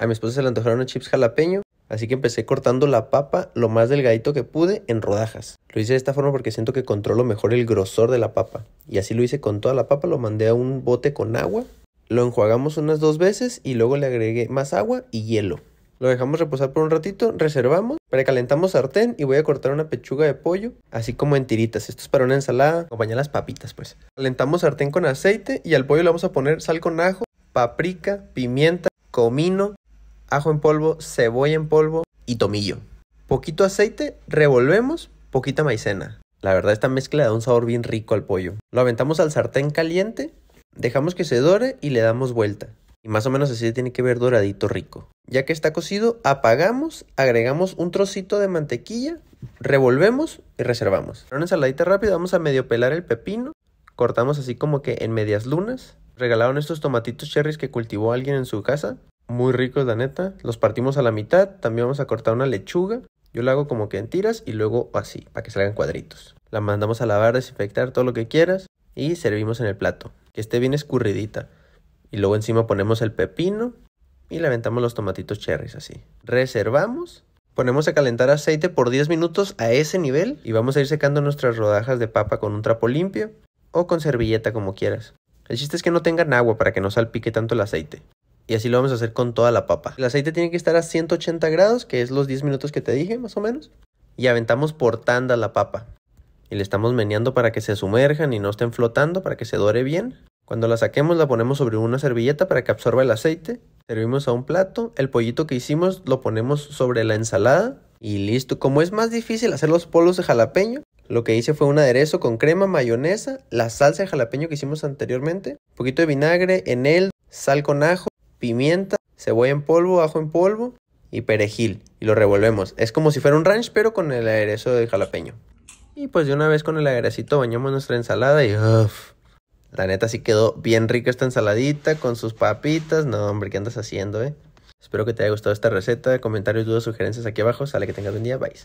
A mi esposa se le antojaron unos chips jalapeño, así que empecé cortando la papa lo más delgadito que pude en rodajas. Lo hice de esta forma porque siento que controlo mejor el grosor de la papa. Y así lo hice con toda la papa, lo mandé a un bote con agua, lo enjuagamos unas dos veces y luego le agregué más agua y hielo. Lo dejamos reposar por un ratito, reservamos, precalentamos sartén y voy a cortar una pechuga de pollo, así como en tiritas. Esto es para una ensalada, acompañar las papitas pues. Calentamos sartén con aceite y al pollo le vamos a poner sal con ajo, paprika, pimienta, comino, ajo en polvo, cebolla en polvo y tomillo. Poquito aceite, revolvemos, poquita maicena. La verdad esta mezcla da un sabor bien rico al pollo. Lo aventamos al sartén caliente, dejamos que se dore y le damos vuelta. Y más o menos así tiene que ver doradito rico. Ya que está cocido, apagamos, agregamos un trocito de mantequilla, revolvemos y reservamos. Para una ensaladita rápida vamos a medio pelar el pepino, cortamos así como que en medias lunas. Regalaron estos tomatitos cherries que cultivó alguien en su casa muy ricos, la neta. Los partimos a la mitad. También vamos a cortar una lechuga. Yo la hago como que en tiras y luego así, para que salgan cuadritos. La mandamos a lavar, desinfectar, todo lo que quieras. Y servimos en el plato. Que esté bien escurridita. Y luego encima ponemos el pepino y le aventamos los tomatitos cherries así. Reservamos. Ponemos a calentar aceite por 10 minutos a ese nivel y vamos a ir secando nuestras rodajas de papa con un trapo limpio o con servilleta como quieras. El chiste es que no tengan agua para que no salpique tanto el aceite y así lo vamos a hacer con toda la papa. El aceite tiene que estar a 180 grados, que es los 10 minutos que te dije, más o menos. Y aventamos por tanda la papa. Y le estamos meneando para que se sumerjan y no estén flotando, para que se dore bien. Cuando la saquemos la ponemos sobre una servilleta para que absorba el aceite. Servimos a un plato. El pollito que hicimos lo ponemos sobre la ensalada. Y listo. Como es más difícil hacer los polos de jalapeño, lo que hice fue un aderezo con crema, mayonesa, la salsa de jalapeño que hicimos anteriormente, un poquito de vinagre, enel, sal con ajo pimienta, cebolla en polvo, ajo en polvo y perejil. Y lo revolvemos. Es como si fuera un ranch, pero con el aderezo de jalapeño. Y pues de una vez con el agresito bañamos nuestra ensalada y uff. La neta sí quedó bien rica esta ensaladita con sus papitas. No, hombre, ¿qué andas haciendo, eh? Espero que te haya gustado esta receta. Comentarios, dudas, sugerencias aquí abajo. Sale que tengas un día. Bye.